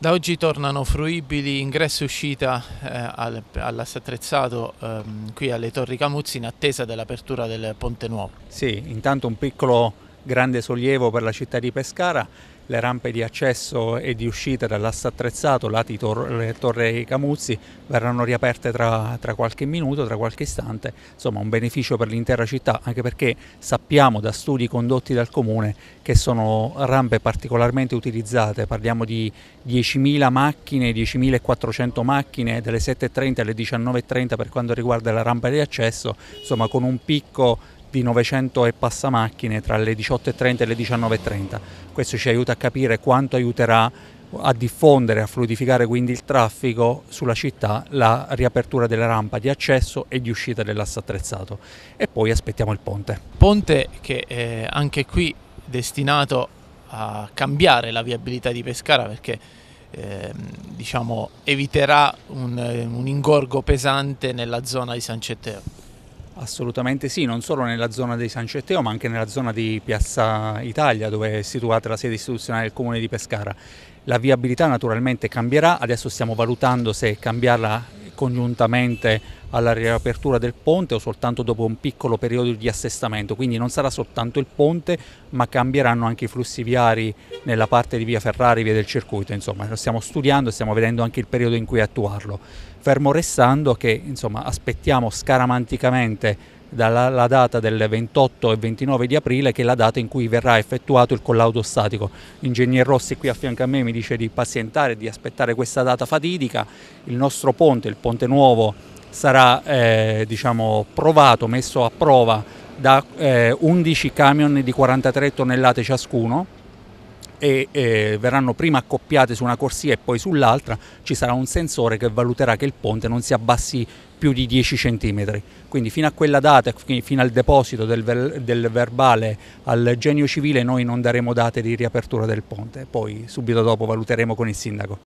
Da oggi tornano fruibili ingresso e uscita eh, all'assatrezzato ehm, qui alle Torri Camuzzi in attesa dell'apertura del Ponte Nuovo. Sì, intanto un piccolo grande sollievo per la città di Pescara le rampe di accesso e di uscita dall'asse attrezzato, lati tor- Torre Camuzzi, verranno riaperte tra, tra qualche minuto, tra qualche istante, insomma un beneficio per l'intera città, anche perché sappiamo da studi condotti dal comune che sono rampe particolarmente utilizzate, parliamo di 10.000 macchine, 10.400 macchine dalle 7.30 alle 19.30 per quanto riguarda la rampa di accesso, insomma con un picco di 900 e passa macchine tra le 18.30 e le 19.30. Questo ci aiuta a capire quanto aiuterà a diffondere, a fluidificare quindi il traffico sulla città, la riapertura della rampa di accesso e di uscita dell'asse attrezzato. E poi aspettiamo il ponte. Ponte che eh, anche qui destinato a cambiare la viabilità di Pescara perché eh, diciamo, eviterà un, un ingorgo pesante nella zona di San Ceteo. Assolutamente sì, non solo nella zona di San Cetteo ma anche nella zona di Piazza Italia dove è situata la sede istituzionale del Comune di Pescara. La viabilità naturalmente cambierà, adesso stiamo valutando se cambiarla congiuntamente alla riapertura del ponte o soltanto dopo un piccolo periodo di assestamento, quindi non sarà soltanto il ponte ma cambieranno anche i flussi viari nella parte di via Ferrari, via del circuito, insomma lo stiamo studiando e stiamo vedendo anche il periodo in cui attuarlo, fermo restando che insomma, aspettiamo scaramanticamente dalla data del 28 e 29 di aprile che è la data in cui verrà effettuato il collaudo statico. L'ingegner Rossi qui a fianco a me mi dice di pazientare, di aspettare questa data fatidica, il nostro ponte, il ponte nuovo sarà eh, diciamo, provato, messo a prova da eh, 11 camion di 43 tonnellate ciascuno e eh, verranno prima accoppiate su una corsia e poi sull'altra, ci sarà un sensore che valuterà che il ponte non si abbassi più di 10 cm. Quindi fino a quella data, fino al deposito del, ver del, verbale al genio civile, noi non daremo date di riapertura del ponte, poi subito dopo valuteremo con il sindaco.